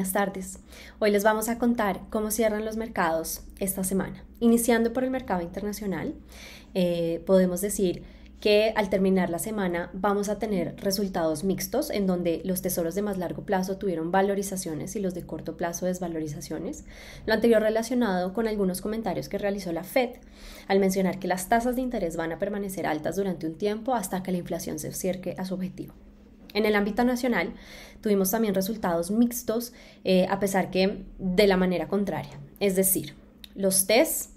buenas tardes. Hoy les vamos a contar cómo cierran los mercados esta semana. Iniciando por el mercado internacional, eh, podemos decir que al terminar la semana vamos a tener resultados mixtos en donde los tesoros de más largo plazo tuvieron valorizaciones y los de corto plazo desvalorizaciones. Lo anterior relacionado con algunos comentarios que realizó la Fed al mencionar que las tasas de interés van a permanecer altas durante un tiempo hasta que la inflación se acerque a su objetivo. En el ámbito nacional tuvimos también resultados mixtos, eh, a pesar que de la manera contraria. Es decir, los test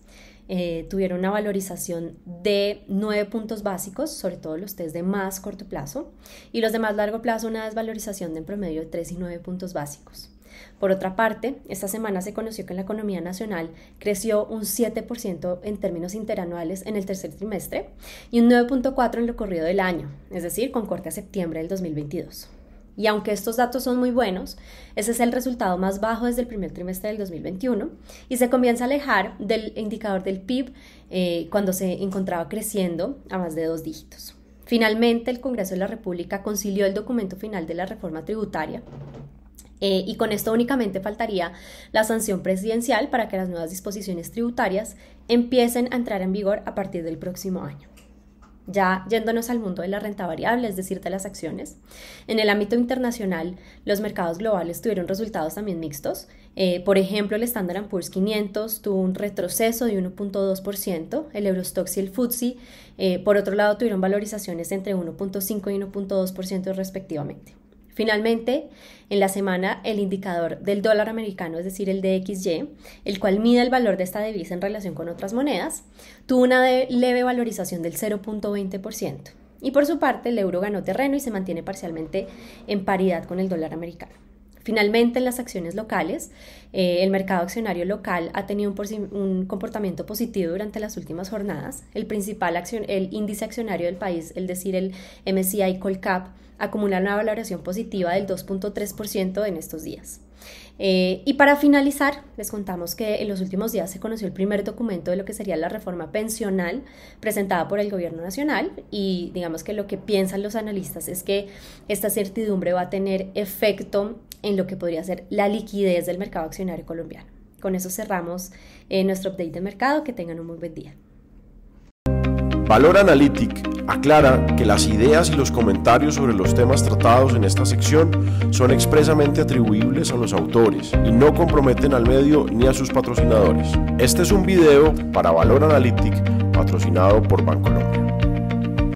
eh, tuvieron una valorización de nueve puntos básicos, sobre todo los test de más corto plazo, y los de más largo plazo una desvalorización de en promedio de 3 y nueve puntos básicos. Por otra parte, esta semana se conoció que la economía nacional creció un 7% en términos interanuales en el tercer trimestre y un 9.4% en lo corrido del año, es decir, con corte a septiembre del 2022. Y aunque estos datos son muy buenos, ese es el resultado más bajo desde el primer trimestre del 2021 y se comienza a alejar del indicador del PIB eh, cuando se encontraba creciendo a más de dos dígitos. Finalmente, el Congreso de la República concilió el documento final de la reforma tributaria, eh, y con esto únicamente faltaría la sanción presidencial para que las nuevas disposiciones tributarias empiecen a entrar en vigor a partir del próximo año. Ya yéndonos al mundo de la renta variable, es decir, de las acciones, en el ámbito internacional los mercados globales tuvieron resultados también mixtos. Eh, por ejemplo, el Standard Poor's 500 tuvo un retroceso de 1.2%, el Eurostox y el FTSE, eh, por otro lado, tuvieron valorizaciones entre 1.5 y 1.2% respectivamente. Finalmente, en la semana, el indicador del dólar americano, es decir, el DXY, el cual mide el valor de esta divisa en relación con otras monedas, tuvo una leve valorización del 0.20%. Y por su parte, el euro ganó terreno y se mantiene parcialmente en paridad con el dólar americano. Finalmente, en las acciones locales, eh, el mercado accionario local ha tenido un, comportamiento positivo durante las últimas jornadas. El principal el índice accionario del país, es decir, el MSCI Colcap, acumula una valoración positiva del 2.3% en estos días. Eh, y para finalizar, les contamos que en los últimos días se conoció el primer documento de lo que sería la reforma pensional presentada por el Gobierno Nacional y digamos que lo que piensan los analistas es que esta certidumbre va a tener efecto en lo que podría ser la liquidez del mercado accionario colombiano. Con eso cerramos eh, nuestro update de mercado. Que tengan un muy buen día. Valor Analytic aclara que las ideas y los comentarios sobre los temas tratados en esta sección son expresamente atribuibles a los autores y no comprometen al medio ni a sus patrocinadores. Este es un video para Valor Analytic patrocinado por Banco colombia